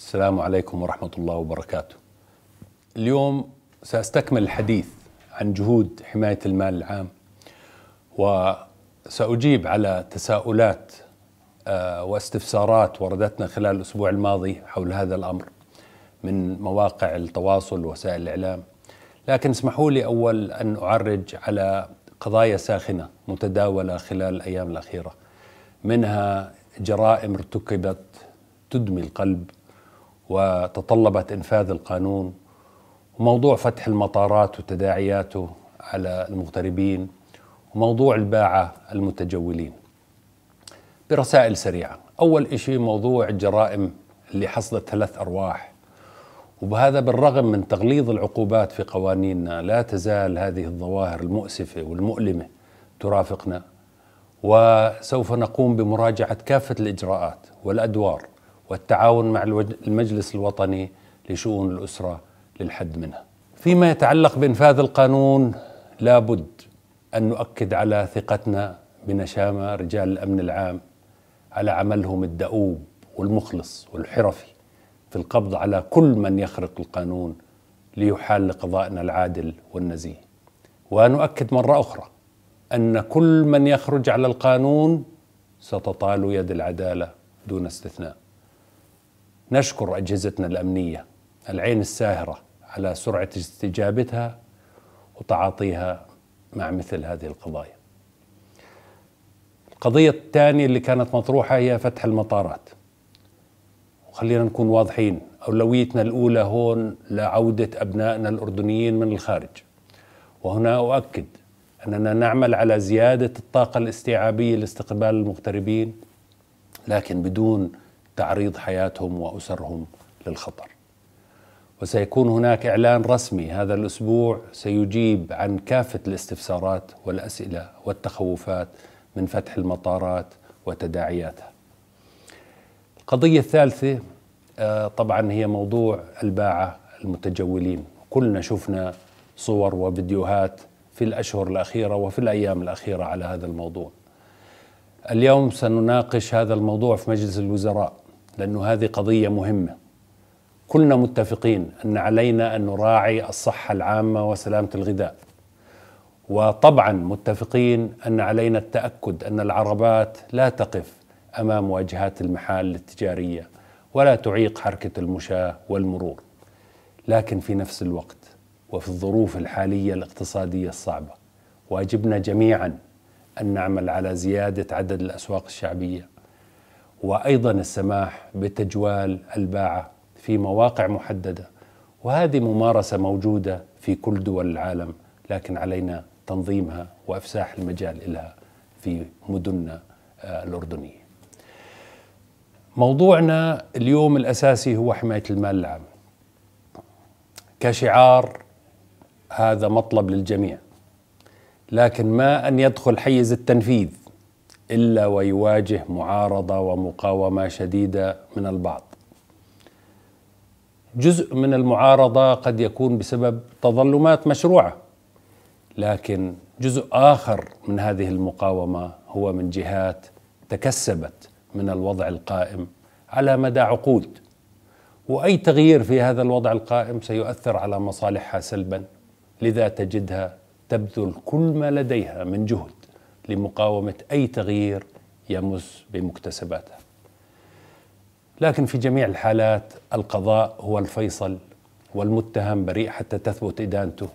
السلام عليكم ورحمة الله وبركاته. اليوم سأستكمل الحديث عن جهود حماية المال العام وسأجيب على تساؤلات آه، واستفسارات وردتنا خلال الأسبوع الماضي حول هذا الأمر من مواقع التواصل ووسائل الإعلام لكن اسمحوا لي أول أن أعرج على قضايا ساخنة متداولة خلال الأيام الأخيرة منها جرائم ارتكبت تدمي القلب وتطلبت انفاذ القانون وموضوع فتح المطارات وتداعياته على المغتربين وموضوع الباعه المتجولين. برسائل سريعه، اول شيء موضوع الجرائم اللي حصلت ثلاث ارواح وبهذا بالرغم من تغليظ العقوبات في قوانيننا لا تزال هذه الظواهر المؤسفه والمؤلمه ترافقنا وسوف نقوم بمراجعه كافه الاجراءات والادوار والتعاون مع المجلس الوطني لشؤون الأسرة للحد منها فيما يتعلق بإنفاذ القانون لابد أن نؤكد على ثقتنا بنشامى رجال الأمن العام على عملهم الدؤوب والمخلص والحرفي في القبض على كل من يخرق القانون ليحال لقضائنا العادل والنزيه ونؤكد مره اخرى ان كل من يخرج على القانون ستطال يد العداله دون استثناء نشكر أجهزتنا الأمنية العين الساهرة على سرعة استجابتها وتعاطيها مع مثل هذه القضايا القضية الثانية اللي كانت مطروحة هي فتح المطارات وخلينا نكون واضحين أولويتنا الأولى هون لعودة أبنائنا الأردنيين من الخارج وهنا أؤكد أننا نعمل على زيادة الطاقة الاستيعابية لاستقبال المغتربين لكن بدون تعريض حياتهم واسرهم للخطر. وسيكون هناك اعلان رسمي هذا الاسبوع سيجيب عن كافه الاستفسارات والاسئله والتخوفات من فتح المطارات وتداعياتها. القضيه الثالثه آه، طبعا هي موضوع الباعه المتجولين، كلنا شفنا صور وفيديوهات في الاشهر الاخيره وفي الايام الاخيره على هذا الموضوع. اليوم سنناقش هذا الموضوع في مجلس الوزراء لأنه هذه قضية مهمة كلنا متفقين أن علينا أن نراعي الصحة العامة وسلامة الغذاء وطبعا متفقين أن علينا التأكد أن العربات لا تقف أمام واجهات المحال التجارية ولا تعيق حركة المشاة والمرور لكن في نفس الوقت وفي الظروف الحالية الاقتصادية الصعبة واجبنا جميعا أن نعمل على زيادة عدد الأسواق الشعبية وايضا السماح بتجوال الباعه في مواقع محدده وهذه ممارسه موجوده في كل دول العالم لكن علينا تنظيمها وافساح المجال لها في مدننا آه، الاردنيه. موضوعنا اليوم الاساسي هو حمايه المال العام. كشعار هذا مطلب للجميع لكن ما ان يدخل حيز التنفيذ الا ويواجه معارضه ومقاومه شديده من البعض. جزء من المعارضه قد يكون بسبب تظلمات مشروعه لكن جزء اخر من هذه المقاومه هو من جهات تكسبت من الوضع القائم على مدى عقود واي تغيير في هذا الوضع القائم سيؤثر على مصالحها سلبا لذا تجدها تبذل كل ما لديها من جهد لمقاومة أي تغيير يمس بمكتسباتها. لكن في جميع الحالات القضاء هو الفيصل والمتهم بريء حتى تثبت إدانته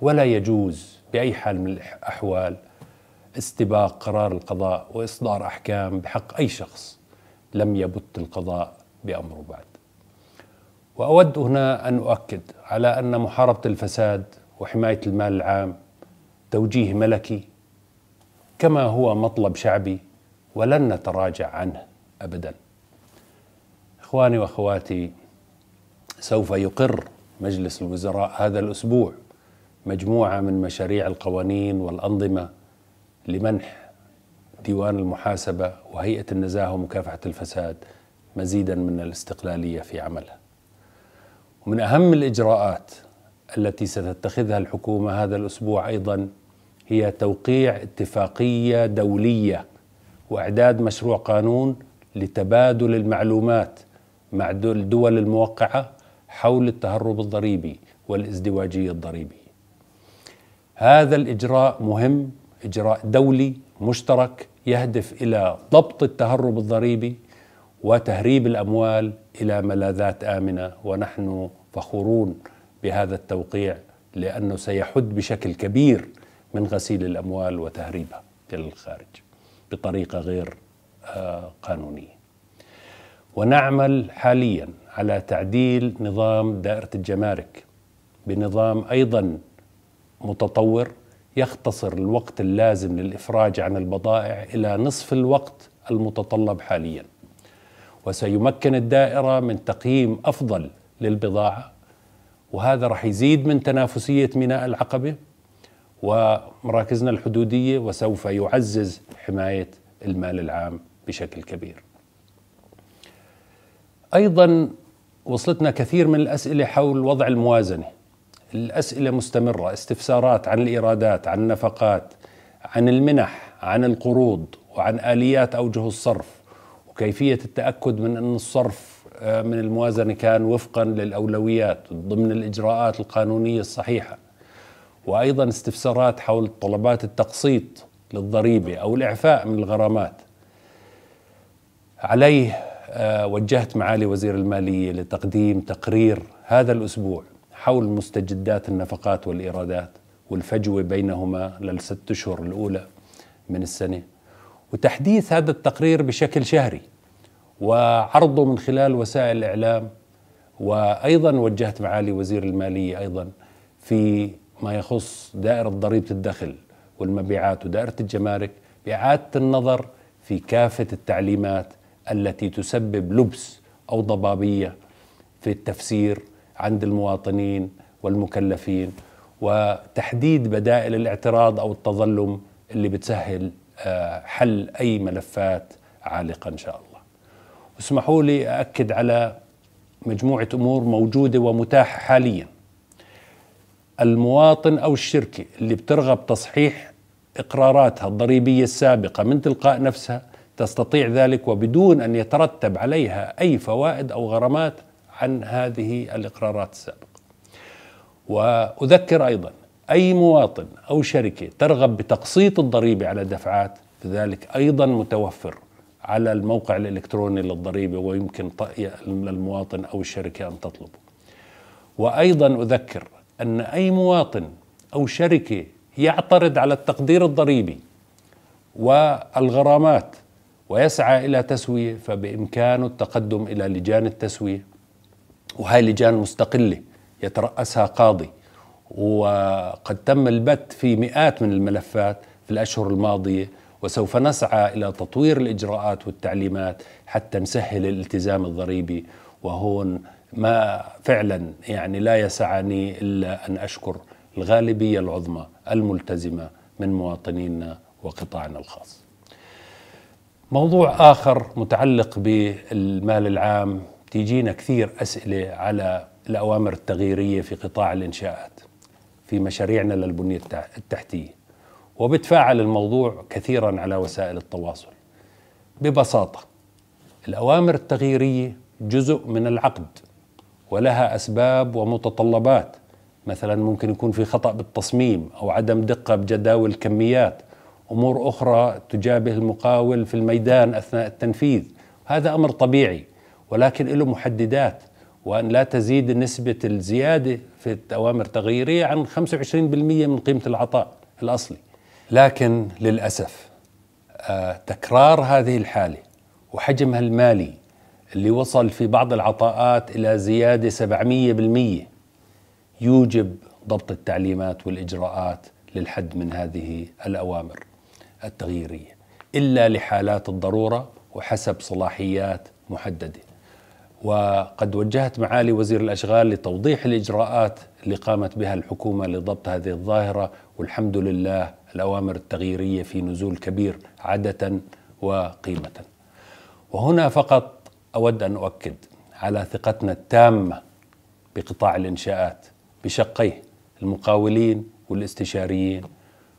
ولا يجوز بأي حال من الأحوال استباق قرار القضاء وإصدار أحكام بحق أي شخص لم يبت القضاء بأمره بعد. وأود هنا أن أؤكد على أن محاربة الفساد وحماية المال العام توجيه ملكي كما هو مطلب شعبي ولن نتراجع عنه ابدا. اخواني واخواتي سوف يقر مجلس الوزراء هذا الاسبوع مجموعه من مشاريع القوانين والانظمه لمنح ديوان المحاسبه وهيئه النزاهه ومكافحه الفساد مزيدا من الاستقلاليه في عملها. ومن اهم الاجراءات التي ستتخذها الحكومه هذا الاسبوع ايضا هي توقيع اتفاقيه دوليه واعداد مشروع قانون لتبادل المعلومات مع الدول الموقعه حول التهرب الضريبي والازدواجيه الضريبيه. هذا الاجراء مهم، اجراء دولي مشترك يهدف الى ضبط التهرب الضريبي وتهريب الاموال الى ملاذات امنه ونحن فخورون بهذا التوقيع لانه سيحد بشكل كبير من غسيل الاموال وتهريبها إلى الخارج بطريقه غير آه، قانونيه. ونعمل حاليا على تعديل نظام دائره الجمارك بنظام ايضا متطور يختصر الوقت اللازم للافراج عن البضائع الى نصف الوقت المتطلب حاليا. وسيمكن الدائره من تقييم افضل للبضاعه وهذا راح يزيد من تنافسيه ميناء العقبه ومراكزنا الحدوديه وسوف يعزز حمايه المال العام بشكل كبير. ايضا وصلتنا كثير من الاسئله حول وضع الموازنه. الاسئله مستمره، استفسارات عن الايرادات، عن النفقات، عن المنح، عن القروض، وعن اليات اوجه الصرف، وكيفيه التاكد من ان الصرف آه، من الموازنه كان وفقا للاولويات ضمن الاجراءات القانونيه الصحيحه. وايضا استفسارات حول طلبات التقسيط للضريبه او الاعفاء من الغرامات. عليه آه، وجهت معالي وزير الماليه لتقديم تقرير هذا الاسبوع حول مستجدات النفقات والايرادات والفجوه بينهما للست اشهر الاولى من السنه وتحديث هذا التقرير بشكل شهري وعرضه من خلال وسائل الاعلام وايضا وجهت معالي وزير الماليه ايضا في ما يخص دائرة ضريبة الدخل والمبيعات ودائرة الجمارك بإعادة النظر في كافة التعليمات التي تسبب لبس أو ضبابية في التفسير عند المواطنين والمكلفين وتحديد بدائل الاعتراض أو التظلم اللي بتسهل آه، حل أي ملفات عالقة إن شاء الله واسمحوا لي أؤكد على مجموعة أمور موجودة ومتاحة حالياً المواطن أو الشركة اللي بترغب تصحيح إقراراتها الضريبية السابقة من تلقاء نفسها تستطيع ذلك وبدون أن يترتب عليها أي فوائد أو غرامات عن هذه الإقرارات السابقة وأذكر أيضا أي مواطن أو شركة ترغب بتقسيط الضريبة على دفعات فذلك أيضا متوفر على الموقع الإلكتروني للضريبة ويمكن للمواطن أو الشركة أن تطلبه وأيضا أذكر أن أي مواطن أو شركة يعترض على التقدير الضريبي والغرامات ويسعى إلى تسوية فبإمكانه التقدم إلى لجان التسوية وهي لجان مستقلة يترأسها قاضي وقد تم البت في مئات من الملفات في الأشهر الماضية وسوف نسعى إلى تطوير الإجراءات والتعليمات حتى نسهل الالتزام الضريبي وهون ما فعلا يعني لا يسعني الا ان اشكر الغالبيه العظمى الملتزمه من مواطنينا وقطاعنا الخاص. موضوع اخر متعلق بالمال العام تيجينا كثير اسئله على الاوامر التغييريه في قطاع الانشاءات في مشاريعنا للبنيه التحتيه وبتفاعل الموضوع كثيرا على وسائل التواصل. ببساطه الاوامر التغييريه جزء من العقد ولها اسباب ومتطلبات مثلا ممكن يكون في خطا بالتصميم او عدم دقه بجداول الكميات امور اخرى تجابه المقاول في الميدان اثناء التنفيذ هذا امر طبيعي ولكن له محددات وان لا تزيد نسبه الزياده في الاوامر التغييريه عن 25% من قيمه العطاء الاصلي لكن للاسف آه، تكرار هذه الحاله وحجمها المالي اللي وصل في بعض العطاءات إلى زيادة 700% يوجب ضبط التعليمات والإجراءات للحد من هذه الأوامر التغييرية إلا لحالات الضرورة وحسب صلاحيات محددة وقد وجهت معالي وزير الأشغال لتوضيح الإجراءات اللي قامت بها الحكومة لضبط هذه الظاهرة والحمد لله الأوامر التغييرية في نزول كبير عادة وقيمة وهنا فقط أود أن أؤكد على ثقتنا التامة بقطاع الإنشاءات بشقيه المقاولين والاستشاريين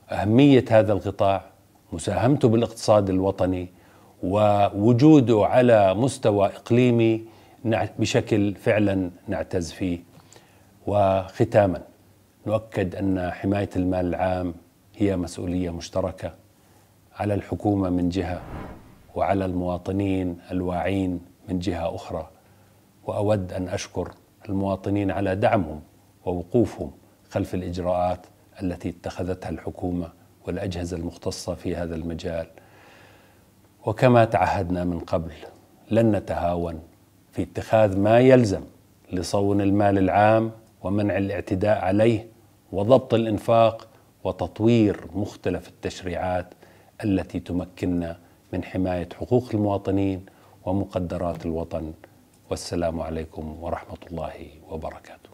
أهمية هذا القطاع مساهمته بالاقتصاد الوطني ووجوده على مستوى إقليمي بشكل فعلا نعتز فيه وختاما نؤكد أن حماية المال العام هي مسؤولية مشتركة على الحكومة من جهة وعلى المواطنين الواعين من جهه اخرى واود ان اشكر المواطنين على دعمهم ووقوفهم خلف الاجراءات التي اتخذتها الحكومه والاجهزه المختصه في هذا المجال وكما تعهدنا من قبل لن نتهاون في اتخاذ ما يلزم لصون المال العام ومنع الاعتداء عليه وضبط الانفاق وتطوير مختلف التشريعات التي تمكننا من حمايه حقوق المواطنين ومقدرات الوطن والسلام عليكم ورحمه الله وبركاته